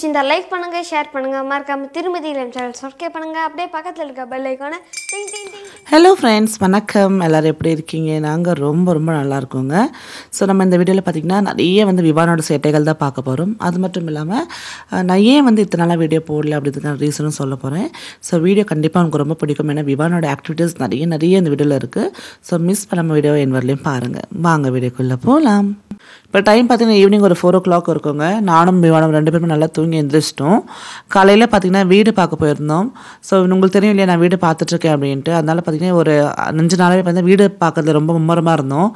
பிடிச்சிருந்தா லைக் பண்ணுங்கள் ஷேர் பண்ணுங்கள் மறக்காமல் திருமதி இளம் சேனல் சப்ஸ்கிரைப் பண்ணுங்கள் அப்படியே பக்கத்தில் இருக்க பெல் ஐக்கான ஹலோ ஃப்ரெண்ட்ஸ் வணக்கம் எல்லோரும் எப்படி இருக்கீங்க நாங்கள் ரொம்ப ரொம்ப நல்லா இருக்கோங்க ஸோ நம்ம இந்த வீடியோவில் பார்த்திங்கன்னா நிறைய வந்து விவானோட சேட்டைகள் தான் பார்க்க போகிறோம் அது மட்டும் இல்லாமல் நான் ஏன் வந்து இத்தனை நாளாக வீடியோ போடல அப்படின்றதுக்கான ரீசனும் சொல்ல போகிறேன் ஸோ வீடியோ கண்டிப்பாக உங்களுக்கு ரொம்ப பிடிக்கும் ஏன்னா விவானோட ஆக்டிவிட்டீஸ் நிறைய நிறைய இந்த வீடியோவில் இருக்குது ஸோ மிஸ் பண்ணாமல் வீடியோ என் வரலையும் பாருங்கள் வாங்க வீடியோக்குள்ளே போகலாம் இப்போ டைம் பார்த்திங்கன்னா ஈவினிங் ஒரு ஃபோர் ஓ கிளாக் இருக்குங்க நானும் விமானம் ரெண்டு பேருமே நல்லா தூங்கி எழுந்திரிச்சிட்டோம் காலையில் பார்த்தீங்கன்னா வீடு பார்க்க போயிருந்தோம் ஸோ உங்களுக்கு தெரியும் இல்லையா நான் வீடு பார்த்துட்ருக்கேன் அப்படின்ட்டு அதனால் பார்த்திங்கன்னா ஒரு அஞ்சு நாளாகவே வந்து வீடு பார்க்குறது ரொம்ப மும்முரமாக இருந்தோம்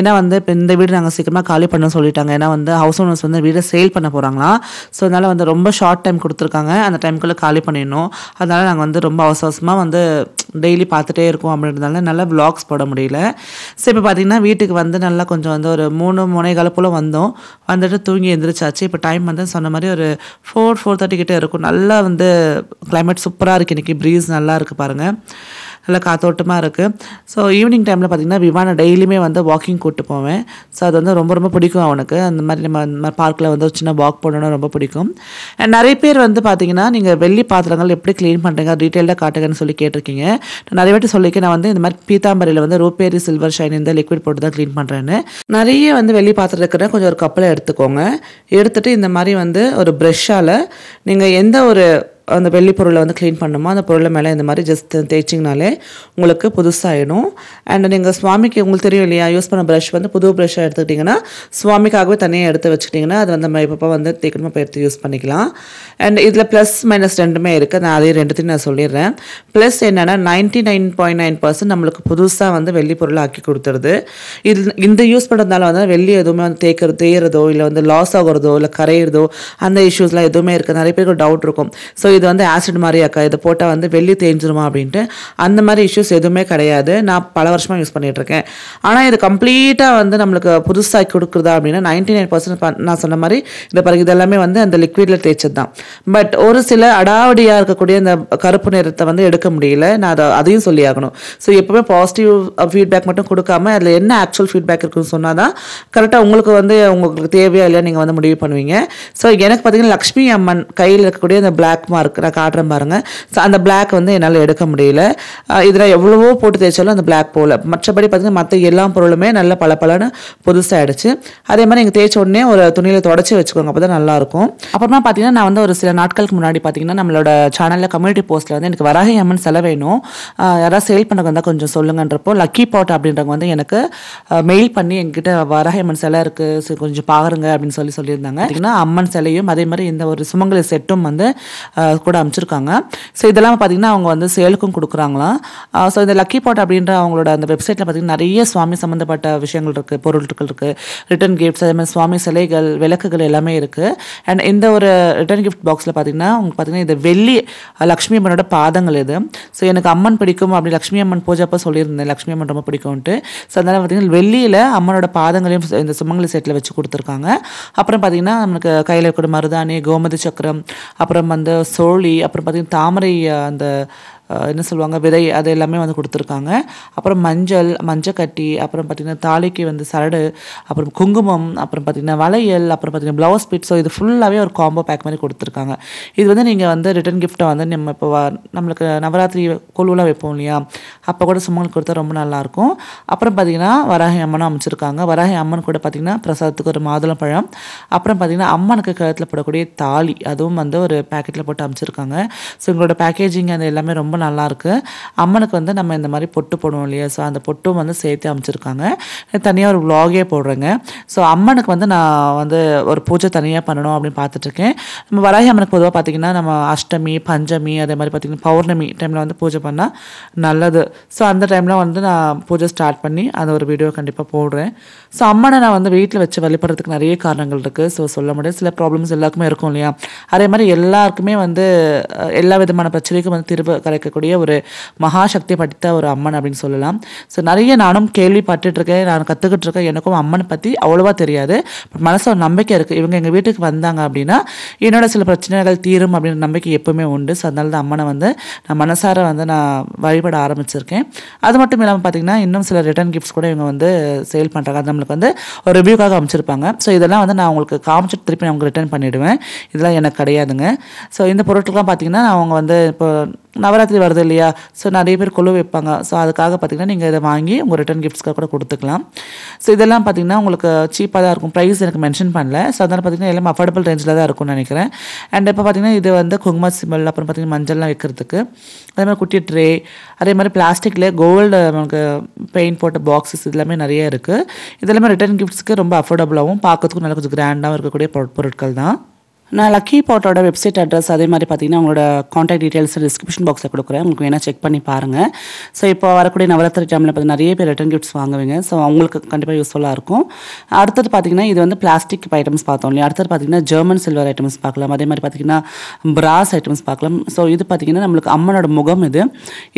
ஏன்னா வந்து இப்போ இந்த வீடு நாங்கள் சீக்கிரமாக காலி பண்ண சொல்லிட்டாங்க ஏன்னா வந்து ஹவுஸ் ஓனர்ஸ் வந்து வீடை சேல் பண்ண போகிறாங்களா ஸோ அதனால் வந்து ரொம்ப ஷார்ட் டைம் கொடுத்துருக்காங்க அந்த டைமுக்குள்ளே காலி பண்ணிடணும் அதனால் நாங்கள் வந்து ரொம்ப அவசரமாக வந்து டெய்லி பார்த்துட்டே இருக்கோம் அப்படின்றதுனால நல்லா விளாக்ஸ் போட முடியல ஸோ இப்போ பார்த்தீங்கன்னா வீட்டுக்கு வந்து நல்லா கொஞ்சம் வந்து ஒரு மூணு மூணு கால் போல் வந்தோம் வந்துட்டு தூங்கி எழுந்திரிச்சாச்சு இப்போ டைம் வந்து சொன்ன மாதிரி ஒரு ஃபோர் ஃபோர் தேர்ட்டி கிட்டே இருக்கும் நல்லா வந்து கிளைமேட் சூப்பராக இருக்குது இன்றைக்கி ப்ரீஸ் நல்லா இருக்குது பாருங்கள் நல்லா காத்தோட்டமாக இருக்குது ஸோ ஈவினிங் டைமில் பார்த்திங்கன்னா விமானம் டெய்லியுமே வந்து வாக்கிங் கூப்பிட்டு போவேன் ஸோ அது வந்து ரொம்ப ரொம்ப பிடிக்கும் அவனுக்கு அந்த மாதிரி நம்ம அந்த மாதிரி பார்க்கில் வந்து ஒரு சின்ன வாக் போடணும்னு ரொம்ப பிடிக்கும் நிறைய பேர் வந்து பார்த்திங்கன்னா நீங்கள் வெள்ளி பாத்திரங்கள் எப்படி க்ளீன் பண்ணுறீங்க டீட்டெயிலாக காட்டுங்கன்னு சொல்லி கேட்டிருக்கீங்க நான் நிறைய பேர் சொல்லிக்க நான் வந்து இந்த மாதிரி பீத்தாம்பரியில் வந்து ரூபேரி சில்வர் ஷைன் இந்த லிக்விட் போட்டு தான் க்ளீன் பண்ணுறேன்னு நிறைய வந்து வெள்ளி பாத்திரம் இருக்கிற கொஞ்சம் ஒரு கப்பலை எடுத்துக்கோங்க எடுத்துகிட்டு இந்த மாதிரி வந்து ஒரு ப்ரெஷ்ஷால் நீங்கள் எந்த ஒரு அந்த வெள்ளி பொருளை வந்து க்ளீன் பண்ணணுமோ அந்த பொருளை மேலே இந்த மாதிரி ஜஸ்ட் தேய்ச்சிங்கனாலே உங்களுக்கு புதுசாகிடும் அண்ட் நீங்கள் சுவாமிக்கு உங்களுக்கு தெரியும் இல்லையா யூஸ் பண்ண ப்ரஷ் வந்து புது ப்ரஷ்ஷாக எடுத்துக்கிட்டிங்கன்னா சுவாமிக்காகவே தனியாக எடுத்து வச்சுக்கிட்டிங்கன்னா அது வந்து நம்ம இப்போ வந்து தீக்கணமாக போய் எடுத்து யூஸ் பண்ணிக்கலாம் அண்ட் இதில் ப்ளஸ் மைனஸ் ரெண்டுமே இருக்குது நான் அதே ரெண்டுத்தையும் நான் சொல்லிடுறேன் ப்ளஸ் என்னென்னா ninety nine point nine percent நம்மளுக்கு புதுசாக வந்து வெள்ளி பொருள் ஆக்கி கொடுத்துருது இது இந்த யூஸ் பண்ணுறதுனால வந்து வெள்ளி எதுவுமே வந்து தேய்க்கிறது தேயிறதோ இல்லை வந்து லாஸ் ஆகுறதோ இல்லை கரையிறதோ அந்த இஷ்யூஸ்லாம் எதுவுமே இருக்குது நிறைய பேருக்கு டவுட் இருக்கும் ஸோ இது வந்து ஆசிட் மாதிரி அக்கா இதை போட்டால் வந்து வெள்ளி தேஞ்சிருமா அப்படின்ட்டு அந்த மாதிரி இஷ்யூஸ் எதுவுமே கிடையாது நான் பல வருஷமாக யூஸ் பண்ணிகிட்ருக்கேன் ஆனால் இது கம்ப்ளீட்டாக வந்து நம்மளுக்கு புதுசாக கொடுக்குறதா அப்படின்னா நைன்டி நைன் பர்சன்ட் நான் சொன்ன மாதிரி இந்த பிறகு இதெல்லாமே வந்து அந்த லிக்விடில் தேய்ச்சது தான் பட் ஒரு சில அடாவடியாக இருக்கக்கூடிய அந்த கருப்பு நிறத்தை வந்து எடுக்க முடியல நான் அதை அதையும் சொல்லி ஆகணும் ஸோ எப்போவுமே பாசிட்டிவ் ஃபீட்பேக் மட்டும் கொடுக்காம அதில் என்ன ஆக்சுவல் ஃபீட்பேக் இருக்குன்னு சொன்னால் தான் கரெக்டாக உங்களுக்கு வந்து உங்களுக்கு தேவையா இல்லையா நீங்கள் வந்து முடிவு பண்ணுவீங்க ஸோ எனக்கு பார்த்தீங்கன்னா லக்ஷ்மி அம்மன் கையில் இருக்கக்கூடிய அந்த பிளாக் மார்க் ஓரமாக இருக்குது நான் காட்டுறேன் பாருங்கள் அந்த பிளாக் வந்து என்னால் எடுக்க முடியல இதில் எவ்வளவோ போட்டு தேய்ச்சாலும் அந்த பிளாக் போகல மற்றபடி பார்த்திங்கன்னா மற்ற எல்லா பொருளுமே நல்ல பல பலன்னு புதுசாகிடுச்சு அதே மாதிரி நீங்கள் தேய்ச்ச உடனே ஒரு துணியில் தொடச்சி வச்சுக்கோங்க அப்போ தான் நல்லாயிருக்கும் அப்புறமா பார்த்தீங்கன்னா நான் வந்து ஒரு சில நாட்களுக்கு முன்னாடி பார்த்தீங்கன்னா நம்மளோட சேனலில் கம்யூனிட்டி போஸ்ட்டில் வந்து எனக்கு வராக அம்மன் செல வேணும் யாராவது சேல் பண்ண வந்தால் கொஞ்சம் சொல்லுங்கன்றப்போ லக்கி பாட் அப்படின்றவங்க வந்து எனக்கு மெயில் பண்ணி எங்கிட்ட வராக அம்மன் சிலை இருக்குது கொஞ்சம் பாருங்க அப்படின்னு சொல்லி சொல்லியிருந்தாங்க அம்மன் சிலையும் அதே மாதிரி இந்த ஒரு சுமங்கலி செட்டும் வந்து கூட அமைச்சிருக்காங்க ஸோ இதெல்லாம் பார்த்திங்கன்னா அவங்க வந்து சேலுக்கும் கொடுக்குறாங்களாம் ஸோ இந்த லக்கி பாட் அப்படின்ற அவங்களோட அந்த வெப்சைட்டில் பார்த்திங்கன்னா நிறைய சுவாமி சம்மந்தப்பட்ட விஷயங்கள் இருக்குது பொருட்கள் இருக்குது ரிட்டன் கிஃப்ட்ஸ் அதே மாதிரி சுவாமி சிலைகள் விளக்குகள் எல்லாமே இருக்குது அண்ட் இந்த ஒரு ரிட்டன் கிஃப்ட் பாக்ஸில் பார்த்திங்கன்னா அவங்க பார்த்திங்கன்னா இந்த வெள்ளி லக்ஷ்மி அம்மனோட பாதங்கள் இது ஸோ எனக்கு அம்மன் பிடிக்கும் அப்படி லக்ஷ்மி அம்மன் பூஜை அப்போ சொல்லியிருந்தேன் லக்ஷ்மி அம்மன் ரொம்ப பிடிக்கும்ட்டு ஸோ அதனால் பார்த்திங்கன்னா வெள்ளியில் அம்மனோட பாதங்களையும் இந்த சுமங்கலி செட்டில் வச்சு கொடுத்துருக்காங்க அப்புறம் பார்த்திங்கன்னா நமக்கு கையில் இருக்கிற மருதாணி கோமதி சக்கரம் அப்புறம் வந்து சோழி அப்புறம் பார்த்திங்கன்னா தாமரை அந்த என்ன சொல்லுவாங்க விதை அது எல்லாமே வந்து கொடுத்துருக்காங்க அப்புறம் மஞ்சள் மஞ்சக்கட்டி அப்புறம் பார்த்திங்கன்னா தாலிக்கு வந்து சரடு அப்புறம் குங்குமம் அப்புறம் பார்த்திங்கன்னா வளையல் அப்புறம் பார்த்திங்கன்னா ப்ளவுஸ் பிட் இது ஃபுல்லாகவே ஒரு காம்போ பேக் மாதிரி கொடுத்துருக்காங்க இது வந்து நீங்கள் வந்து ரிட்டன் கிஃப்ட்டை வந்து நம்ம இப்போ நம்மளுக்கு நவராத்திரி கொழுவெலாம் வைப்போம் இல்லையா அப்போ கூட சும்மங்களுக்கு கொடுத்தா ரொம்ப நல்லாயிருக்கும் அப்புறம் பார்த்திங்கன்னா வராகி அம்மனும் அமைச்சிருக்காங்க வராகி அம்மன் கூட பார்த்திங்கன்னா பிரசாதத்துக்கு ஒரு மாதுளம் பழம் அப்புறம் பார்த்திங்கன்னா அம்மனுக்கு கழுத்தில் போடக்கூடிய தாலி அதுவும் வந்து ஒரு பேக்கெட்டில் போட்டு அமைச்சிருக்காங்க ஸோ எங்களோட பேக்கேஜிங் அது எல்லாமே ரொம்ப நல்லாயிருக்கு அம்மனுக்கு வந்து நம்ம இந்த மாதிரி பொட்டு போடுவோம் இல்லையா ஸோ அந்த பொட்டும் வந்து சேர்த்து அமைச்சிருக்காங்க தனியாக ஒரு விலாகே போடுறேங்க ஸோ அம்மனுக்கு வந்து நான் வந்து ஒரு பூஜை தனியாக பண்ணணும் அப்படின்னு பார்த்துட்ருக்கேன் நம்ம வராகி அம்மனுக்கு பொதுவாக பார்த்திங்கன்னா நம்ம அஷ்டமி பஞ்சமி அதே மாதிரி பார்த்திங்கன்னா பௌர்ணமி டைமில் வந்து பூஜை பண்ணால் நல்லது ஸோ அந்த டைமில் வந்து நான் பூஜை ஸ்டார்ட் பண்ணி அந்த ஒரு வீடியோ கண்டிப்பாக போடுறேன் ஸோ அம்மனை நான் வந்து வீட்டில் வச்சு வழிபடுறதுக்கு நிறைய காரணங்கள் இருக்குது ஸோ சொல்ல முடியாது சில ப்ராப்ளம்ஸ் எல்லாருக்குமே இருக்கும் இல்லையா அதே மாதிரி எல்லாருக்குமே வந்து எல்லா விதமான பிரச்சனைக்கும் வந்து திரும்ப கிடைக்க இருக்கக்கூடிய ஒரு மகாசக்தி படித்த ஒரு அம்மன் அப்படின்னு சொல்லலாம் ஸோ நிறைய நானும் கேள்விப்பட்டுருக்கேன் நான் கற்றுக்கிட்டு இருக்கேன் எனக்கும் அம்மனை பற்றி அவ்வளோவா தெரியாது பட் மனசில் ஒரு நம்பிக்கை இருக்குது இவங்க எங்கள் வீட்டுக்கு வந்தாங்க அப்படின்னா என்னோடய சில பிரச்சனைகள் தீரும் அப்படின்ற நம்பிக்கை எப்போவுமே உண்டு ஸோ அதனால தான் அம்மனை வந்து நான் மனசார வந்து நான் வழிபட ஆரம்பிச்சிருக்கேன் அது மட்டும் இல்லாமல் பார்த்தீங்கன்னா இன்னும் சில ரிட்டர்ன் கிஃப்ட்ஸ் கூட இவங்க வந்து சேல் பண்ணுறாங்க அது நம்மளுக்கு வந்து ஒரு ரிவ்யூக்காக அமைச்சிருப்பாங்க ஸோ இதெல்லாம் வந்து நான் உங்களுக்கு காமிச்சிட்டு திருப்பி நான் உங்களுக்கு ரிட்டர்ன் பண்ணிவிடுவேன் இதெல்லாம் எனக்கு கிடையாதுங்க ஸோ இந்த பொருட்கள்லாம் பார்த்திங்கன்னா அவங்க வந்து இப்போ நவராத்திரி வருது இல்லையா ஸோ நிறைய பேர் கொழு வைப்பாங்க ஸோ அதுக்காக பார்த்திங்கன்னா நீங்கள் இதை வாங்கி உங்கள் ரிட்டன் கிஃப்ட்ஸ்க்காக கூட கொடுத்துக்கலாம் ஸோ இதெல்லாம் பார்த்திங்கன்னா உங்களுக்கு சீப்பாக தான் இருக்கும் ப்ரைஸ் எனக்கு மென்ஷன் பண்ணல ஸோ அதனால் பார்த்திங்கன்னா எல்லாம் அஃபோர்டபுள் ரேஞ்சில் தான் இருக்கும்னு நினைக்கிறேன் அண்ட் இப்போ பார்த்திங்கன்னா இது வந்து குங்கும சிமல் அப்புறம் பார்த்திங்கன்னா மஞ்சள்லாம் வைக்கிறதுக்கு அதே மாதிரி குட்டி ட்ரே அதே மாதிரி பிளாஸ்டிக்கில் கோல்டு நமக்கு பெயிண்ட் போட்ட பாக்ஸஸ் இதெல்லாமே நிறைய இருக்குது இதெல்லாமே ரிட்டன் கிஃப்ட்ஸ்க்கு ரொம்ப அஃபோர்டபுளாகவும் பார்க்கறதுக்கும் நல்லா கொஞ்சம் கிராண்டாகவும் இருக்கக்கூடிய பொருட்கள் தான் நான் லக்கி போட்டோட வெப்சைட் அட்ரஸ் அதே மாதிரி பார்த்தீங்கன்னா உங்களோட காண்டாக்ட் டீட்டெயில்ஸ் டிஸ்கிரிப்ஷன் பாக்ஸில் கொடுக்குறேன் உங்களுக்கு வேணால் செக் பண்ணி பாருங்கள் ஸோ இப்போ வரக்கூடிய நவராத்திரி டைமில் பார்த்தீங்கன்னா நிறைய பேர் ரிட்டன் கிஃப்ட்ஸ் வாங்குவீங்க ஸோ அவங்களுக்கு கண்டிப்பாக யூஸ்ஃபுல்லாக இருக்கும் அடுத்தது பார்த்தீங்கன்னா இது வந்து பிளாஸ்டிக் ஐட்டம்ஸ் பார்த்தோம் இல்லையா அடுத்தது பார்த்தீங்கன்னா ஜெர்மன் சில்வர் ஐட்டம்ஸ் பார்க்கலாம் அதே மாதிரி பார்த்தீங்கன்னா பிராஸ் ஐட்டம்ஸ் பார்க்கலாம் ஸோ இது பார்த்தீங்கன்னா நம்மளுக்கு அம்மனோட முகம் இது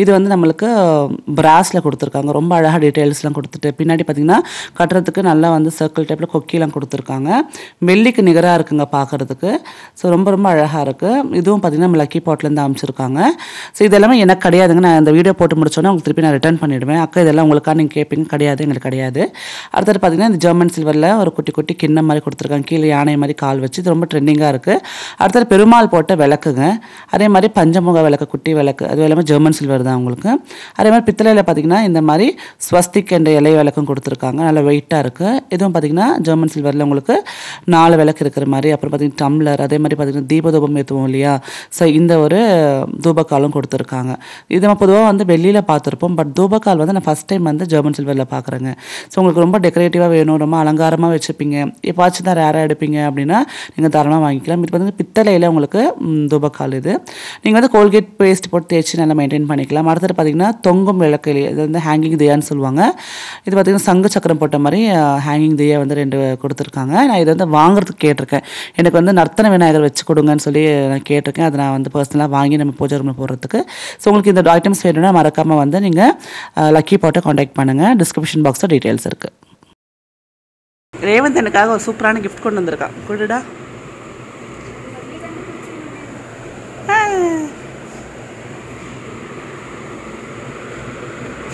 இது வந்து நம்மளுக்கு பிராஸில் கொடுத்துருக்காங்க ரொம்ப அழகாக டீட்டெயில்ஸ்லாம் கொடுத்துட்டு பின்னாடி பார்த்தீங்கன்னா கட்டுறதுக்கு நல்லா வந்து சர்க்கிள் டைப்பில் கொக்கிலாம் கொடுத்துருக்காங்க வெள்ளிக்கு நிகராக இருக்குங்க பார்க்குறதுக்கு ஸோ ரொம்ப ரொம்ப அழகாக இருக்குது இதுவும் பார்த்திங்கன்னா நம்ம லக்கி பாட்லேருந்து அமைச்சிருக்காங்க ஸோ இதெல்லாமே எனக்கு கிடையாதுங்க நான் இந்த வீடியோ போட்டு முடிச்சோன்னே உங்களுக்கு திருப்பி நான் ரிட்டர்ன் பண்ணிவிடுவேன் அக்கா இதெல்லாம் உங்களுக்காக நீங்கள் கேட்பீங்க கிடையாது எங்களுக்கு கிடையாது அடுத்தது பார்த்திங்கன்னா இந்த ஜெர்மன் சில்வரில் ஒரு குட்டி குட்டி கிண்ணம் மாதிரி கொடுத்துருக்காங்க கீழே யானை மாதிரி கால் வச்சு இது ரொம்ப ட்ரெண்டிங்காக இருக்குது அடுத்தது பெருமாள் போட்ட விளக்குங்க அதே மாதிரி பஞ்சமுக விளக்கு குட்டி விளக்கு அது எல்லாமே ஜெர்மன் சில்வர் தான் உங்களுக்கு அதே மாதிரி பித்தளையில் பார்த்திங்கன்னா இந்த மாதிரி ஸ்வஸ்திக் என்ற இலை விளக்கும் கொடுத்துருக்காங்க நல்லா வெயிட்டாக இருக்குது இதுவும் பார்த்திங்கன்னா ஜெர்மன் சில்வரில் உங்களுக்கு நாலு விளக்கு இருக்கிற மாதிரி அப்புறம் பார்த்திங்கன்னா டம்ளர் கொடுத்தாரு அதே மாதிரி பார்த்திங்கன்னா தீபதூபம் ஏற்றுவோம் இல்லையா ஸோ இந்த ஒரு தூபக்காலும் கொடுத்துருக்காங்க இது நம்ம பொதுவாக வந்து வெளியில் பார்த்துருப்போம் பட் தூபக்கால் வந்து நான் ஃபஸ்ட் டைம் வந்து ஜெர்மன் சில்வரில் பார்க்குறேங்க ஸோ உங்களுக்கு ரொம்ப டெக்கரேட்டிவாக வேணும் ரொம்ப அலங்காரமாக வச்சுப்பீங்க எப்பாச்சும் தான் ரேராக எடுப்பீங்க அப்படின்னா நீங்கள் தரமாக வாங்கிக்கலாம் இது வந்து பித்தளையில் உங்களுக்கு தூபக்கால் இது நீங்கள் வந்து கோல்கேட் பேஸ்ட் போட்டு தேய்ச்சி நல்லா மெயின்டைன் பண்ணிக்கலாம் அடுத்தது பார்த்திங்கன்னா தொங்கும் விளக்கு இது வந்து ஹேங்கிங் தேயான்னு சொல்லுவாங்க இது பார்த்திங்கன்னா சங்கு சக்கரம் போட்ட மாதிரி ஹேங்கிங் தீயை வந்து ரெண்டு கொடுத்துருக்காங்க நான் இதை வந்து வாங்குறதுக்கு கேட்டிருக்கேன் எனக்கு வந்து நர்த்தன விநாயகர் வச்சு கொடுங்கன்னு சொல்லி நான் கேட்டிருக்கேன் அதை நான் வந்து பர்சனலாக வாங்கி நம்ம பூஜை ரூமில் போடுறதுக்கு ஸோ உங்களுக்கு இந்த ஐட்டம்ஸ் வேணும்னா மறக்காமல் வந்து நீங்கள் லக்கி போட்டு காண்டாக்ட் பண்ணுங்கள் டிஸ்கிரிப்ஷன் பாக்ஸில் டீட்டெயில்ஸ் இருக்குது ரேவந்த் எனக்காக ஒரு சூப்பரான கிஃப்ட் கொண்டு வந்திருக்கான் கொடுடா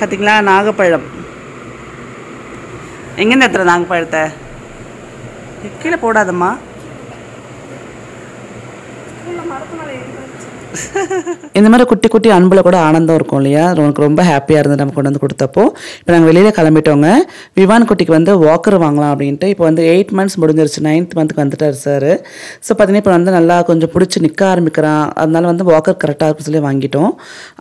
பார்த்தீங்களா நாகப்பழம் எங்கேருந்து எடுத்துகிட்டு நாங்கள் பழத்தை கீழே போடாதம்மா இந்த மாதிரி குட்டி குட்டி அன்பில் கூட ஆனந்தம் இருக்கும் இல்லையா உனக்கு ரொம்ப ஹாப்பியாக இருந்தது நம்ம கொண்டு வந்து கொடுத்தப்போ இப்போ நாங்கள் வெளியில் கிளம்பிட்டோங்க விவான் குட்டிக்கு வந்து வாக்கர் வாங்கலாம் அப்படின்ட்டு இப்போ வந்து எயிட் மந்த்ஸ் முடிஞ்சிருச்சு நைன்த் மந்த்துக்கு வந்துட்டார் சார் ஸோ பார்த்தீங்கன்னா இப்போ வந்து நல்லா கொஞ்சம் பிடிச்சி நிற்க ஆரம்பிக்கிறான் அதனால வந்து வாக்கர் கரெக்டாக இருக்கும் சொல்லி வாங்கிட்டோம்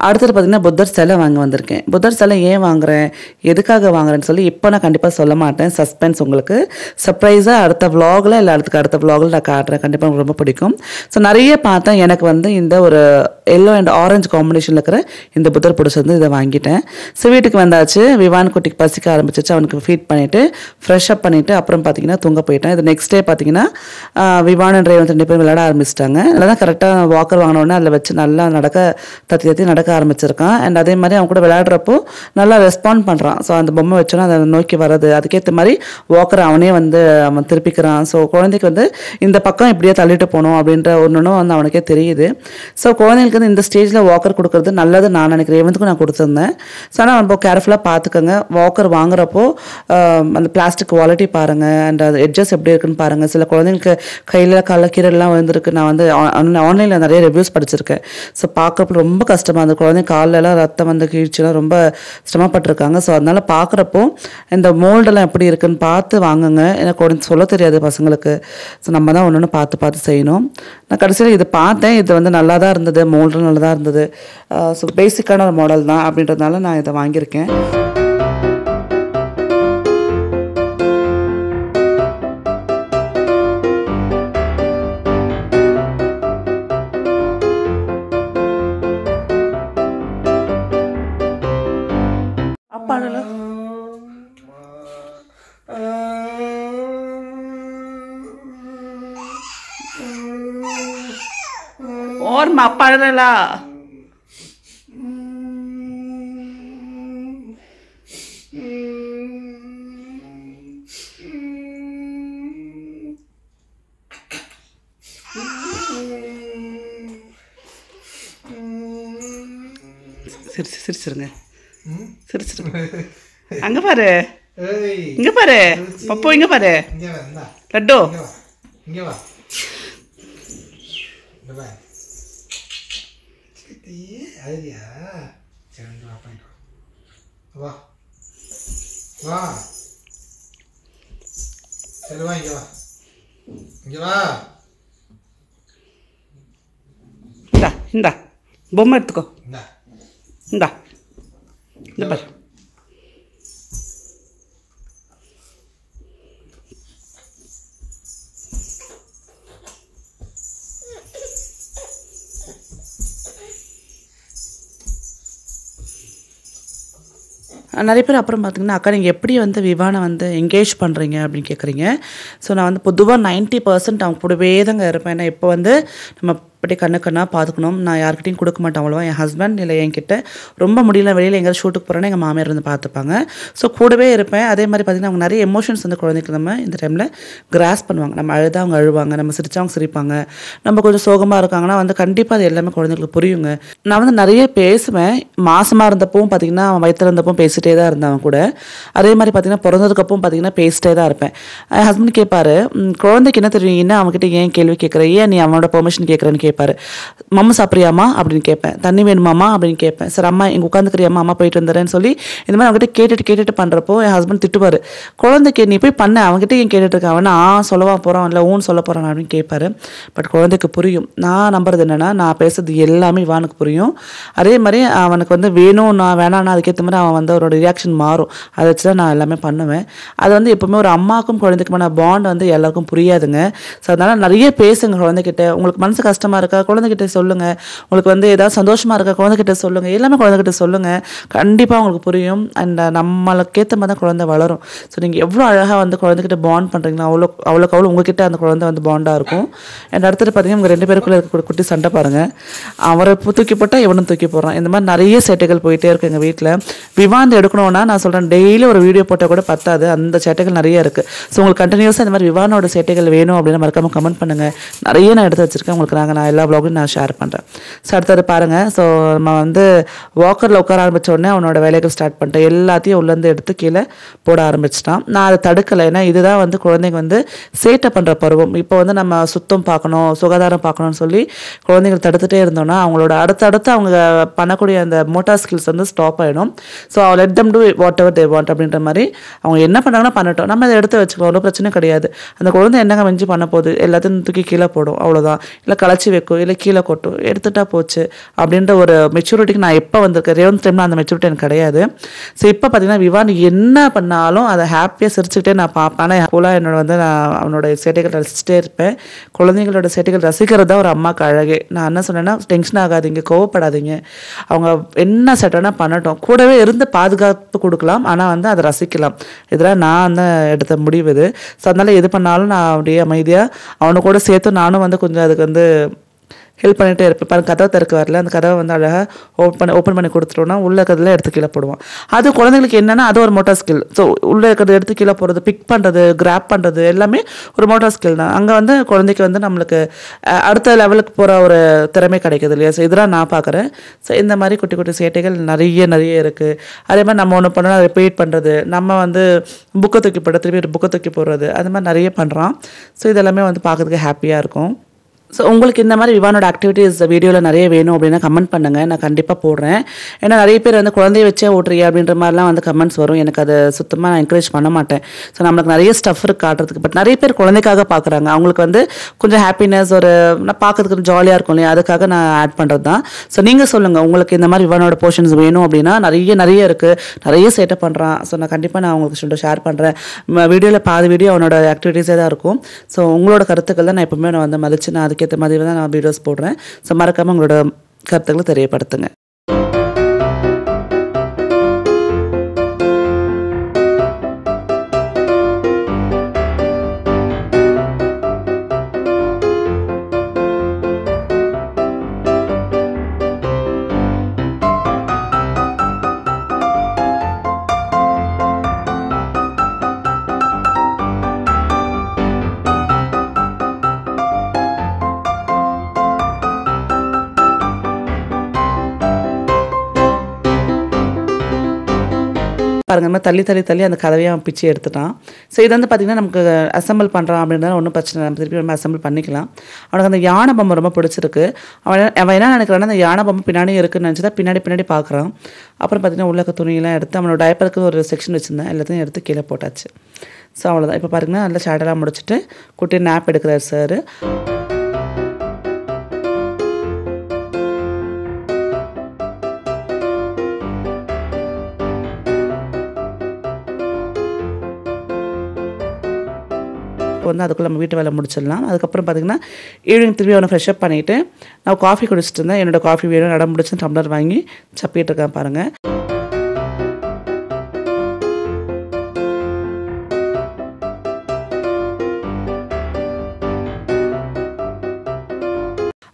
அடுத்தது பார்த்திங்கன்னா புத்தர் சிலை வாங்க வந்திருக்கேன் புத்தர் சிலை ஏன் வாங்குறேன் எதுக்காக வாங்குறேன்னு சொல்லி இப்போ நான் கண்டிப்பாக சொல்ல மாட்டேன் சஸ்பென்ஸ் உங்களுக்கு சர்ப்ரைஸாக அடுத்த விலாகில் எல்லா அடுத்துக்கு அடுத்த விலாகில் நான் காட்டுறேன் கண்டிப்பாக ரொம்ப பிடிக்கும் ஸோ நிறைய பார்த்தேன் எனக்கு வந்து இந்த ஒரு ஒரு எல்லோ அண்ட் ஆரஞ்சு காம்பினேஷனில் இருக்கிற இந்த புத்தர் பிடிச்சி வந்து இதை வாங்கிட்டேன் ஸோ வீட்டுக்கு வந்தாச்சு விவான் குட்டிக்கு பசிக்க ஆரம்பிச்சிச்சு அவனுக்கு ஃபீட் பண்ணிவிட்டு ஃப்ரெஷ் அப் பண்ணிவிட்டு அப்புறம் பார்த்தீங்கன்னா தூங்க போயிட்டேன் இது நெக்ஸ்ட் டே பார்த்தீங்கன்னா விவான் அண்ட் ரெண்டு பேரும் விளையாட ஆரம்பிச்சிட்டாங்க அதில் தான் கரெக்டாக வாக்கர் வாங்கினோடனே அதில் வச்சு நல்லா நடக்க தத்தி தத்தி நடக்க ஆரம்பிச்சிருக்கான் அண்ட் அதே மாதிரி அவன் கூட விளையாடுறப்போ நல்லா ரெஸ்பாண்ட் பண்ணுறான் ஸோ அந்த பொம்மை வச்சோன்னா அதை நோக்கி வர்றது அதுக்கேற்ற மாதிரி வாக்கர் அவனே வந்து அவன் திருப்பிக்கிறான் ஸோ குழந்தைக்கு வந்து இந்த பக்கம் இப்படியே தள்ளிட்டு போகணும் அப்படின்ற ஒன்று வந்து அவனுக்கே தெரியுது ஸோ ஸோ குழந்தைங்களுக்கு வந்து இந்த ஸ்டேஜில் வாக்கர் கொடுக்குறது நல்லது நான் நினைக்கிறேன் இவனுக்கும் நான் கொடுத்துருந்தேன் ஸோ ஆனால் ரொம்ப கேர்ஃபுல்லாக பார்த்துக்கோங்க வாக்கர் வாங்குறப்போ அந்த பிளாஸ்டிக் குவாலிட்டி பாருங்கள் அண்ட் அது எட்ஜஸ் எப்படி இருக்குன்னு பாருங்கள் சில குழந்தைங்களுக்கு கையில் கால கீரெல்லாம் விழுந்திருக்கு நான் வந்து ஆன்லைனில் நிறைய ரிவ்யூஸ் படிச்சிருக்கேன் ஸோ பார்க்குறப்ப ரொம்ப கஷ்டமாக அந்த குழந்தைங்க காலிலலாம் ரத்தம் வந்து கீழ்ச்சியெலாம் ரொம்ப சிரமப்பட்டிருக்காங்க ஸோ அதனால் பார்க்குறப்போ இந்த மோல்டெல்லாம் எப்படி இருக்குன்னு பார்த்து வாங்குங்க எனக்கு கொஞ்சம் சொல்ல தெரியாது பசங்களுக்கு ஸோ நம்ம தான் ஒன்று ஒன்று பார்த்து பார்த்து செய்யணும் நான் கடைசியில் இது பார்த்தேன் இது வந்து நல்லா தான் இருந்தது மோல்டர் நல்லா தான் இருந்தது ஸோ பேசிக்கான மாடல் தான் அப்படின்றதுனால நான் இதை வாங்கியிருக்கேன் amor, mapárala. சிரிச்சு சிரிச்சிருங்க சிரிச்சிருங்க அங்க பாரு இங்க பாரு பப்போ இங்க பாரு லட்டு இங்க வா ஏன் அழுதியா சரி வந்து வா பண்ணிட்டு வா வா சரி வா இங்கே வா இங்கே வா இந்தா இந்தா பொம்மை எடுத்துக்கோ இந்தா இந்தா இந்த பாரு நிறைய பேர் அப்புறம் பார்த்திங்கன்னா அக்கா நீங்கள் எப்படி வந்து விவானை வந்து என்கேஜ் பண்ணுறீங்க அப்படின்னு கேட்குறீங்க ஸோ நான் வந்து பொதுவாக நைன்ட்டி பர்சன்ட் அவங்க கூடவே தாங்க இருப்பேன் ஏன்னா இப்போ வந்து நம்ம அப்படியே கண்ணு கண்ணாக பார்த்துக்கணும் நான் யார்கிட்டையும் கொடுக்க மாட்டேன் அவ்வளோவா என் ஹஸ்பண்ட் இல்லை என்கிட்ட ரொம்ப முடியல வெளியில் எங்கேயாவது ஷூட்டுக்கு போகிறேன்னா எங்கள் மாமியார் வந்து பார்த்துப்பாங்க ஸோ கூடவே இருப்பேன் அதே மாதிரி பார்த்திங்கன்னா அவங்க நிறைய எமோஷன்ஸ் வந்து குழந்தைக்கு நம்ம இந்த டைமில் கிராஸ் பண்ணுவாங்க நம்ம அழுதாக அவங்க அழுவாங்க நம்ம சிரிச்சா அவங்க சிரிப்பாங்க நம்ம கொஞ்சம் சோகமாக இருக்காங்கன்னா வந்து கண்டிப்பாக அது எல்லாமே குழந்தைங்களுக்கு புரியுங்க நான் வந்து நிறைய பேசுவேன் மாசமாக இருந்தப்பவும் பார்த்திங்கன்னா அவன் வயிற்றில் இருந்தப்பவும் பேசிகிட்டே தான் இருந்தவன் கூட அதே மாதிரி பார்த்திங்கன்னா பிறந்ததுக்கப்பவும் பார்த்திங்கன்னா பேசிட்டே தான் இருப்பேன் ஹஸ்பண்ட் கேட்பாரு குழந்தைக்கு என்ன தெரியுங்கன்னா அவங்ககிட்ட ஏன் கேள்வி கேட்குற ஏன் நீ அவனோட பெர்மிஷன் கேட்குறேன்னு கேட்பாரு மம்மு சாப்பிட்றியாமா அப்படின்னு கேட்பேன் தண்ணி வேணுமாமா அப்படின்னு கேட்பேன் சார் அம்மா எங்கள் உட்காந்துக்கிறியாமா அம்மா போயிட்டு வந்துடுறேன்னு சொல்லி இந்த மாதிரி அவங்ககிட்ட கேட்டுட்டு கேட்டுட்டு பண்ணுறப்போ என் ஹஸ்பண்ட் திட்டுவார் குழந்தைக்கு நீ போய் பண்ண அவங்ககிட்ட ஏன் கேட்டுட்ருக்கேன் அவன் ஆ சொல்லவா போகிறான் இல்லை ஊன் சொல்ல போகிறான் அப்படின்னு கேட்பாரு பட் குழந்தைக்கு புரியும் நான் நம்புறது என்னென்னா நான் பேசுறது எல்லாமே இவானுக்கு புரியும் அதே மாதிரி அவனுக்கு வந்து வேணும் நான் வேணாம்னா அதுக்கேற்ற மாதிரி அவன் வந்து அவரோட ரியாக்ஷன் மாறும் அதை வச்சு தான் நான் எல்லாமே பண்ணுவேன் அது வந்து எப்போவுமே ஒரு அம்மாவுக்கும் குழந்தைக்குமான பாண்ட் வந்து எல்லாருக்கும் புரியாதுங்க ஸோ அதனால் நிறைய பேசுங்க குழந்தைகிட்ட உங்களுக்கு மனசு கஷ்டமாக சந்தோஷமாக இருக்கா குழந்தைகிட்ட சொல்லுங்கள் உங்களுக்கு வந்து எதாவது சந்தோஷமாக இருக்கா குழந்தைகிட்ட சொல்லுங்கள் எல்லாமே குழந்தைகிட்ட சொல்லுங்கள் கண்டிப்பாக உங்களுக்கு புரியும் அண்ட் நம்மளுக்கேற்ற மாதிரி தான் குழந்தை வளரும் ஸோ நீங்கள் எவ்வளோ அழகாக வந்து குழந்தைகிட்ட பாண்ட் பண்ணுறீங்களோ அவ்வளோ அவ்வளோக்கு அவ்வளோ உங்ககிட்ட அந்த குழந்தை வந்து பாண்டாக இருக்கும் அண்ட் அடுத்தது பார்த்தீங்கன்னா உங்கள் ரெண்டு பேருக்குள்ளே இருக்க குட்டி சண்டை பாருங்கள் அவரை தூக்கி போட்டால் இவனும் தூக்கி போடுறான் இந்த மாதிரி நிறைய சேட்டைகள் போயிட்டே இருக்குது எங்கள் வீட்டில் விவாந்த் எடுக்கணும்னா நான் சொல்கிறேன் டெய்லி ஒரு வீடியோ போட்டால் கூட பத்தாது அந்த சேட்டைகள் நிறைய இருக்குது ஸோ உங்களுக்கு கண்டினியூஸாக இந்த மாதிரி விவானோட சேட்டைகள் வேணும் அப்படின்னு மறக்காமல் கமெண்ட் பண்ணுங்கள் நிறைய நான் எடுத்து வச்சுருக்கேன் உங்களுக்கு நாங்கள் நான் நான் எல்லா ப்ளாகும் நான் ஷேர் பண்ணுறேன் ஸோ அடுத்தது பாருங்கள் ஸோ நம்ம வந்து வாக்கரில் உட்கார ஆரம்பித்தோடனே அவனோட வேலைகள் ஸ்டார்ட் பண்ணிட்டேன் எல்லாத்தையும் உள்ளேருந்து எடுத்து கீழே போட ஆரம்பிச்சிட்டான் நான் அதை தடுக்கலை ஏன்னா இதுதான் வந்து குழந்தைங்க வந்து சேட்டை பண்ணுற பருவம் இப்போ வந்து நம்ம சுத்தம் பார்க்கணும் சுகாதாரம் பார்க்கணும்னு சொல்லி குழந்தைகள் தடுத்துகிட்டே இருந்தோம்னா அவங்களோட அடுத்தடுத்து அவங்க பண்ணக்கூடிய அந்த மோட்டார் ஸ்கில்ஸ் வந்து ஸ்டாப் ஆகிடும் ஸோ அவள் let them do whatever they want அப்படின்ற மாதிரி அவங்க என்ன பண்ணாங்கன்னா பண்ணட்டும் நம்ம அதை எடுத்து வச்சுக்கோ அவ்வளோ பிரச்சனை கிடையாது அந்த குழந்தை என்னங்க வெஞ்சு பண்ண போகுது எல்லாத்தையும் தூக்கி கீழே போடும் அவ்வளோதான் இல்லை களைச்சி வைக்கோ இல்லை கீழே கொட்டும் எடுத்துட்டா போச்சு அப்படின்ற ஒரு மெச்சூரிட்டிக்கு நான் எப்போ வந்திருக்கேன் ரேவந்த் டைமில் அந்த மெச்சூரிட்டி எனக்கு கிடையாது ஸோ இப்போ பார்த்தீங்கன்னா விவான் என்ன பண்ணாலும் அதை ஹாப்பியாக சிரிச்சுக்கிட்டே நான் பார்ப்பேன் ஆனால் என் என்னோட வந்து நான் அவனோட சேட்டைகள் ரசிச்சுட்டே இருப்பேன் குழந்தைங்களோட சேட்டைகள் ரசிக்கிறது தான் ஒரு அம்மாவுக்கு அழகே நான் என்ன சொன்னேன்னா டென்ஷன் ஆகாதீங்க கோவப்படாதீங்க அவங்க என்ன சட்டனா பண்ணட்டும் கூடவே இருந்து பாதுகாப்பு கொடுக்கலாம் ஆனால் வந்து அதை ரசிக்கலாம் இதெல்லாம் நான் வந்து எடுத்த முடிவு இது ஸோ அதனால் எது பண்ணாலும் நான் அப்படியே அமைதியாக அவனை கூட சேர்த்து நானும் வந்து கொஞ்சம் அதுக்கு வந்து ஹெல்ப் பண்ணிகிட்டே இருப்பேன் பாருங்கள் கதவை திறக்க வரல அந்த கதவை வந்து அழகாக ஓப்பன் ஓப்பன் பண்ணி கொடுத்துட்டோம்னா உள்ளே இருக்கிறதுல எடுத்து கீழே போடுவோம் அது குழந்தைங்களுக்கு என்னென்னா அது ஒரு மோட்டார் ஸ்கில் ஸோ உள்ளே இருக்கிறது எடுத்து கீழே போகிறது பிக் பண்ணுறது கிராப் பண்ணுறது எல்லாமே ஒரு மோட்டார் ஸ்கில் தான் அங்கே வந்து குழந்தைக்கு வந்து நம்மளுக்கு அடுத்த லெவலுக்கு போகிற ஒரு திறமை கிடைக்குது இல்லையா ஸோ இதெல்லாம் நான் பார்க்குறேன் ஸோ இந்த மாதிரி குட்டி குட்டி சேட்டைகள் நிறைய நிறைய இருக்குது அதே மாதிரி நம்ம ஒன்று பண்ணணும் அதை ரிப்பீட் பண்ணுறது நம்ம வந்து புக்கை தூக்கி போடுறது திருப்பி புக்கை தூக்கி போடுறது அது மாதிரி நிறைய பண்ணுறான் ஸோ இதெல்லாமே வந்து பார்க்குறதுக்கு ஹாப்பியாக இருக்கும் ஸோ உங்களுக்கு இந்த மாதிரி விவானோட ஆக்டிவிட்டீஸ் வீடியோவில் நிறைய வேணும் அப்படின்னா கமெண்ட் பண்ணுங்கள் நான் கண்டிப்பாக போடுறேன் ஏன்னா நிறைய பேர் வந்து குழந்தைய வச்சே ஓட்டுறீங்க அப்படின்ற மாதிரிலாம் வந்து கமெண்ட்ஸ் வரும் எனக்கு அதை சுத்தமாக நான் என்கரேஜ் பண்ண மாட்டேன் ஸோ நம்மளுக்கு நிறைய ஸ்டஃப் இருக்குது காட்டுறதுக்கு பட் நிறைய பேர் குழந்தைக்காக பார்க்குறாங்க அவங்களுக்கு வந்து கொஞ்சம் ஹாப்பினஸ் ஒரு நான் பார்க்கறதுக்கு ஜாலியாக இருக்கும் இல்லையா அதுக்காக நான் ஆட் பண்ணுறது தான் ஸோ நீங்கள் சொல்லுங்கள் உங்களுக்கு இந்த மாதிரி விவானோட போர்ஷன்ஸ் வேணும் அப்படின்னா நிறைய நிறைய இருக்குது நிறைய சேட்டை பண்ணுறான் ஸோ நான் கண்டிப்பாக நான் உங்களுக்கு சொல்லிட்டு ஷேர் பண்ணுறேன் வீடியோவில் பாதி வீடியோ அவனோட ஆக்டிவிட்டீஸே தான் இருக்கும் ஸோ உங்களோட கருத்துக்கள் தான் நான் எப்பவுமே நான் வந்து மதிச்சு நான் அதுக்கு அதுக்கேற்ற மாதிரி தான் நான் வீடியோஸ் போடுறேன் ஸோ மறக்காமல் உங்களோட கருத்துக்களை தெரியப்படுத்துங்க பாருங்கள் மாதிரி தள்ளி தள்ளி தள்ளி அந்த கதவையை அவன் பிச்சு எடுத்துட்டான் ஸோ இது வந்து பார்த்திங்கன்னா நமக்கு அசம்பிள் பண்ணுறான் அப்படின்றத ஒன்றும் பிரச்சனை நம்ம திருப்பி நம்ம அசம்பிள் பண்ணிக்கலாம் அவனுக்கு அந்த யானை பொம்மை ரொம்ப பிடிச்சிருக்கு அவன் அவன் என்ன நினைக்கிறான்னா அந்த யானை பொம்மை பின்னாடி இருக்குன்னு நினச்சி தான் பின்னாடி பின்னாடி பார்க்குறான் அப்புறம் பார்த்திங்கன்னா உள்ளக்க துணியெல்லாம் எடுத்து அவனோட டயப்பருக்கு ஒரு செக்ஷன் வச்சுருந்தேன் எல்லாத்தையும் எடுத்து கீழே போட்டாச்சு ஸோ அவ்வளோதான் இப்போ பாருங்கன்னா நல்லா ஷேடெல்லாம் முடிச்சுட்டு குட்டி நேப் எடுக்கிறார் சார் வந்து அதுக்குள்ளே நம்ம வீட்டு வேலை முடிச்சிடலாம் அதுக்கப்புறம் பார்த்திங்கன்னா ஈவினிங் திரும்பி அவனை ஃப்ரெஷ் அப் பண்ணிவிட்டு நான் காஃபி குடிச்சிட்டு இருந்தேன் என்னோடய காஃபி வேணும் நட முடிச்சு டம்ளர் வாங்கி சப்பிட்டு இருக்கேன் பாருங்கள்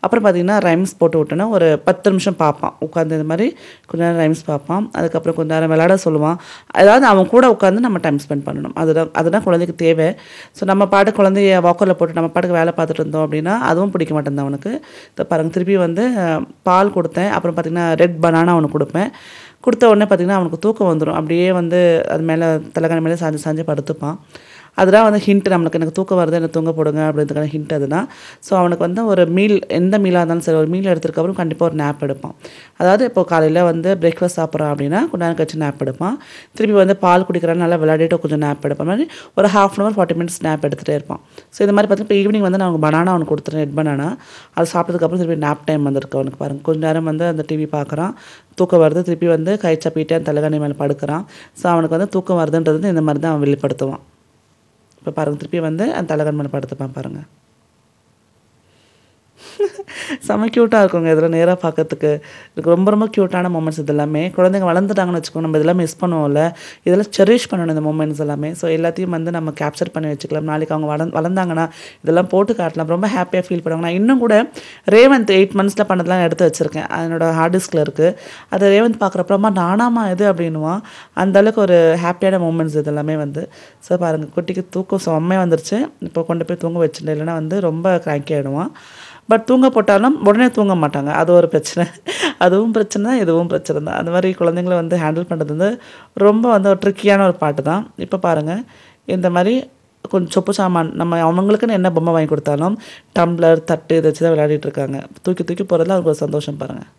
அப்புறம் பார்த்திங்கன்னா ரைம்ஸ் போட்டு விட்டோன்னா ஒரு பத்து நிமிஷம் பார்ப்பான் உட்காந்து இந்த மாதிரி கொஞ்ச நேரம் ரைம்ஸ் பார்ப்பான் அதுக்கப்புறம் கொஞ்ச நேரம் விளையாட சொல்லுவான் அதாவது அவன் கூட உட்காந்து நம்ம டைம் ஸ்பெண்ட் பண்ணணும் அதுதான் அதுதான் குழந்தைக்கு தேவை ஸோ நம்ம பாட்டு குழந்தைய வாக்கரில் போட்டு நம்ம பாட்டுக்கு வேலை பார்த்துட்டு இருந்தோம் அப்படின்னா அதுவும் பிடிக்க மாட்டேன் அவனுக்கு இப்போ பாருங்க திருப்பி வந்து பால் கொடுத்தேன் அப்புறம் பார்த்திங்கன்னா ரெட் பனானா அவனுக்கு கொடுப்பேன் கொடுத்த உடனே பார்த்திங்கன்னா அவனுக்கு தூக்கம் வந்துடும் அப்படியே வந்து அது மேலே தலைக்கான மேலே சாஞ்சு சாஞ்சு படுத்துப்பான் அதெல்லாம் வந்து ஹிண்ட் நம்மளுக்கு எனக்கு தூக்கம் வருது எனக்கு தூங்க போடுங்க அப்படின்றதுக்கான ஹிண்ட் அதுதான் ஸோ அவனுக்கு வந்து ஒரு மீல் எந்த மீலாக இருந்தாலும் சரி ஒரு மீல் எடுத்ததுக்கப்புறம் கண்டிப்பாக ஒரு நேப் எடுப்பான் அதாவது இப்போ காலையில் வந்து பிரேக்ஃபாஸ்ட் சாப்பிட்றான் அப்படின்னா கொஞ்ச நேரம் கழிச்சு நேப் எடுப்பான் திருப்பி வந்து பால் குடிக்கிறான் நல்லா விளையாடிட்டு கொஞ்சம் நேப் எடுப்பான் மாதிரி ஒரு half an hour forty minutes nap எடுத்துகிட்டே இருப்பான் ஸோ இது மாதிரி பார்த்தீங்கன்னா இப்போ ஈவினிங் வந்து நான் பனானா அவனுக்கு கொடுத்துருவேன் ரெட் பனானா அது சாப்பிட்டதுக்கப்புறம் திருப்பி நேப் டைம் வந்திருக்கு அவனுக்கு பாருங்கள் கொஞ்ச நேரம் வந்து அந்த டிவி பார்க்குறான் தூக்கம் வருது திருப்பி வந்து கை சப்பிட்டு தலைகாணி மேலே படுக்கிறான் ஸோ அவனுக்கு வந்து தூக்கம் வருதுன்றது இந்த மாதிரி தான் அவன் வெளிப்படுத்துவான் இப்போ பாருங்கள் திருப்பி வந்து அந்த தலகண்மன் படத்தை பாருங்கள் செம்ம க்யூட்டாக இருக்குங்க இதில் நேராக பார்க்கறதுக்கு இதுக்கு ரொம்ப ரொம்ப க்யூட்டான மூமெண்ட்ஸ் இது எல்லாமே குழந்தைங்க வளர்ந்துட்டாங்கன்னு வச்சுக்கோங்க நம்ம இதெல்லாம் மிஸ் பண்ணுவோம்ல இதெல்லாம் செரிஷ் பண்ணணும் இந்த மூமெண்ட்ஸ் எல்லாமே ஸோ எல்லாத்தையும் வந்து நம்ம கேப்சர் பண்ணி வச்சுக்கலாம் நாளைக்கு அவங்க வளர் வளர்ந்தாங்கன்னா இதெல்லாம் போட்டு காட்டலாம் ரொம்ப ஹாப்பியாக ஃபீல் பண்ணுவாங்க நான் இன்னும் கூட ரேவந்த் எயிட் மந்த்ஸில் பண்ணதெல்லாம் எடுத்து வச்சுருக்கேன் அதனோட ஹார்ட் டிஸ்கில் இருக்குது அதை ரேவந்த் பார்க்குறப்பறமா நானாமா இது அப்படின்னுவான் அந்தளவுக்கு ஒரு ஹாப்பியான மூமெண்ட்ஸ் இது எல்லாமே வந்து ஸோ பாருங்கள் குட்டிக்கு தூக்கம் செம்மையாக வந்துருச்சு இப்போ கொண்டு போய் தூங்க வச்சுட்டு இல்லைன்னா வந்து ரொம்ப கிராங்கி ஆகிடுவான் பட் தூங்க போட்டாலும் உடனே தூங்க மாட்டாங்க அது ஒரு பிரச்சனை அதுவும் பிரச்சனை தான் இதுவும் பிரச்சனை தான் அந்த மாதிரி குழந்தைங்களை வந்து ஹேண்டில் பண்ணுறது வந்து ரொம்ப வந்து ஒரு ட்ரிக்கியான ஒரு பாட்டு தான் இப்போ பாருங்கள் இந்த மாதிரி கொஞ்சம் சொப்பு சாமான் நம்ம அவங்களுக்குன்னு என்ன பொம்மை வாங்கி கொடுத்தாலும் டம்ளர் தட்டு இதை வச்சு தான் விளையாடிட்டு இருக்காங்க தூக்கி தூக்கி போகிறதுல அவங்களுக்கு சந்தோஷம் பாருங்கள்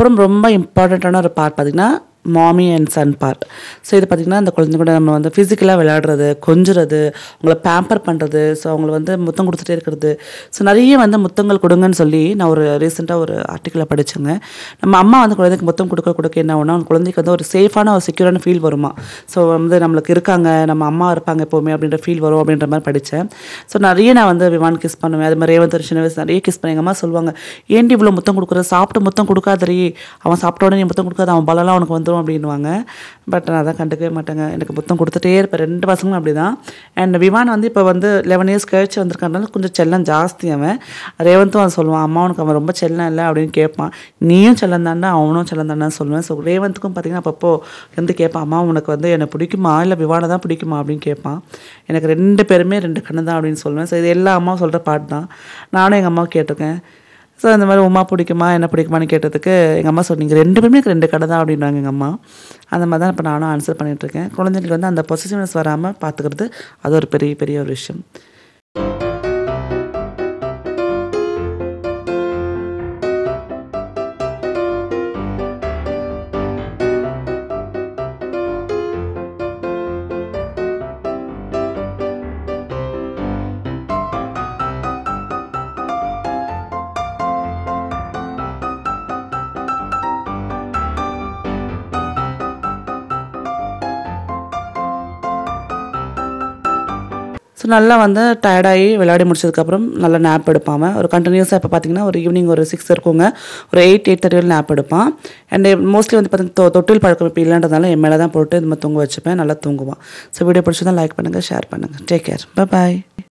அப்புறம் ரொம்ப இம்பார்ட்டண்ட்டான ஒரு பார்ட் பார்த்திங்கன்னா மாமி அண்ட் சன் பார்ட் ஸோ இது பார்த்திங்கன்னா அந்த குழந்தை கூட நம்ம வந்து ஃபிசிக்கலாக விளையாடுறது கொஞ்சுறது அவங்கள பேம்பர் பண்ணுறது ஸோ அவங்கள வந்து முத்தம் கொடுத்துட்டே இருக்கிறது ஸோ நிறைய வந்து முத்தங்கள் கொடுங்கன்னு சொல்லி நான் ஒரு ரீசெண்டாக ஒரு ஆர்டிக்கலில் படித்தேங்க நம்ம அம்மா வந்து குழந்தைக்கு முத்தம் கொடுக்க கொடுக்க என்ன ஒன்று அவங்க குழந்தைக்கு வந்து ஒரு சேஃபான ஒரு செக்யூரான ஃபீல் வருமா ஸோ வந்து நம்மளுக்கு இருக்காங்க நம்ம அம்மா இருப்பாங்க எப்போவுமே அப்படின்ற ஃபீல் வரும் அப்படின்ற மாதிரி படித்தேன் ஸோ நிறைய நான் வந்து விமான் கிஸ் பண்ணுவேன் அது மாதிரி ரேவந்த் சின்ன வயசு நிறைய கிஸ் பண்ணி எங்கள் அம்மா சொல்லுவாங்க ஏன்டி இவ்வளோ முத்தம் கொடுக்குற சாப்பிட்டு முத்தம் கொடுக்காதரி அவன் சாப்பிட்ட உடனே முத்தம் கொடுக்காது அவன் பலலாம் அவனுக்கு வந்துடும் கொடுத்துருவோம் அப்படின்வாங்க பட் நான் அதை கண்டுக்கவே மாட்டேங்க எனக்கு புத்தம் கொடுத்துட்டே இருப்பேன் ரெண்டு பசங்களும் அப்படி தான் அண்ட் விமான் வந்து இப்போ வந்து லெவன் இயர்ஸ் கழிச்சு வந்திருக்கனால கொஞ்சம் செல்லம் ஜாஸ்தி அவன் ரேவந்தும் அவன் சொல்லுவான் அம்மா உனக்கு அவன் ரொம்ப செல்லம் இல்லை அப்படின்னு கேட்பான் நீயும் செல்லம் தாண்டா அவனும் செல்லம் தாண்டா சொல்லுவேன் ஸோ ரேவந்துக்கும் பார்த்தீங்கன்னா அப்பப்போ வந்து கேட்பான் அம்மா உனக்கு வந்து என்னை பிடிக்குமா இல்லை விமானம் தான் பிடிக்குமா அப்படின்னு கேட்பான் எனக்கு ரெண்டு பேருமே ரெண்டு கண்ணு தான் அப்படின்னு சொல்லுவேன் ஸோ இது எல்லா அம்மாவும் சொல்கிற பாட்டு தான் நானும் எங்கள் அம்மாவும் கேட்டிருக்கேன் ஸோ இந்த மாதிரி உமா பிடிக்குமா என்ன பிடிக்குமான்னு கேட்டதுக்கு எங்கள் அம்மா சொன்னீங்க ரெண்டு பேருமே எனக்கு ரெண்டு கடை தான் அப்படின்றாங்க எங்கள் அம்மா அந்த மாதிரி தான் இப்போ நானும் ஆன்சர் பண்ணிகிட்டு இருக்கேன் குழந்தைங்களுக்கு வந்து அந்த பொசிஷன்ஸ் வராமல் பார்த்துக்கிறது அது ஒரு பெரிய பெரிய ஒரு விஷயம் நல்லா வந்து டயர்டாகி விளையாடி முடிச்சதுக்கப்புறம் நல்லா நேப் எடுப்பான் ஒரு கண்டினியூஸாக இப்போ பார்த்தீங்கன்னா ஒரு ஈவினிங் ஒரு சிக்ஸ் இருக்குங்க ஒரு எயிட் எயிட் தேர்ட்டி நேப் எடுப்பான் அண்ட் மோஸ்ட்லி வந்து பார்த்திங்கன்னா தொட்டில் பழக்கம் இப்போ இல்லைன்றதுனால என் மேலே தான் போட்டு இந்த மாதிரி தூங்க வச்சுப்பேன் நல்லா தூங்குவான் ஸோ வீடியோ தான் லைக் பண்ணுங்கள் ஷேர் பண்ணுங்கள் டேக் கேர் பாய்